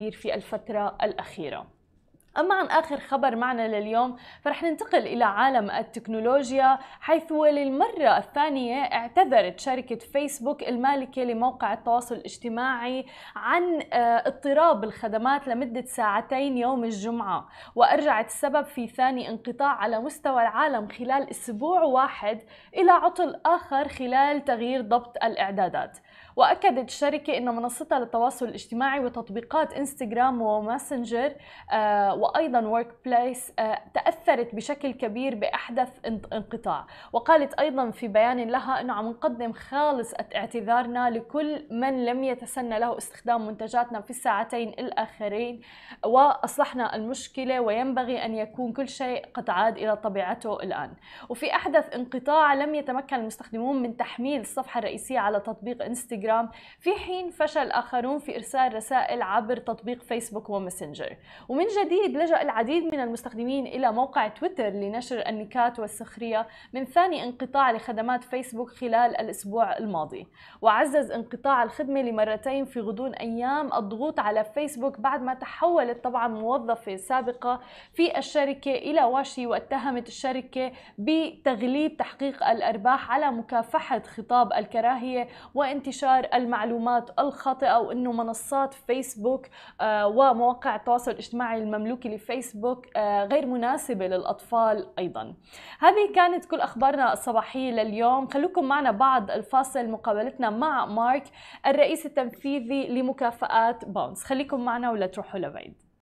في الفترة الأخيرة أما عن آخر خبر معنا لليوم فرح ننتقل إلى عالم التكنولوجيا حيث وللمرة الثانية اعتذرت شركة فيسبوك المالكة لموقع التواصل الاجتماعي عن آه، اضطراب الخدمات لمدة ساعتين يوم الجمعة وأرجعت السبب في ثاني انقطاع على مستوى العالم خلال أسبوع واحد إلى عطل آخر خلال تغيير ضبط الإعدادات وأكدت الشركة أن منصتها للتواصل الاجتماعي وتطبيقات انستغرام وماسنجر آه، وأيضا ورك بليس آه، تأثرت بشكل كبير بأحدث انقطاع وقالت أيضا في بيان لها أنه عم نقدم خالص اعتذارنا لكل من لم يتسنى له استخدام منتجاتنا في الساعتين الآخرين وأصلحنا المشكلة وينبغي أن يكون كل شيء قد عاد إلى طبيعته الآن وفي أحدث انقطاع لم يتمكن المستخدمون من تحميل الصفحة الرئيسية على تطبيق انستغرام انستغرام في حين فشل آخرون في إرسال رسائل عبر تطبيق فيسبوك وماسنجر ومن جديد لجأ العديد من المستخدمين إلى موقع تويتر لنشر النكات والسخرية من ثاني انقطاع لخدمات فيسبوك خلال الأسبوع الماضي وعزز انقطاع الخدمة لمرتين في غضون أيام الضغوط على فيسبوك بعد ما تحولت طبعا موظفة سابقة في الشركة إلى واشي واتهمت الشركة بتغليب تحقيق الأرباح على مكافحة خطاب الكراهية وانتشار انتشار المعلومات الخاطئه وانه منصات فيسبوك آه، ومواقع التواصل الاجتماعي المملوكه لفيسبوك آه، غير مناسبه للاطفال ايضا هذه كانت كل اخبارنا الصباحيه لليوم خلوكم معنا بعد الفاصل مقابلتنا مع مارك الرئيس التنفيذي لمكافآت باونس خليكم معنا ولا تروحوا لبعيد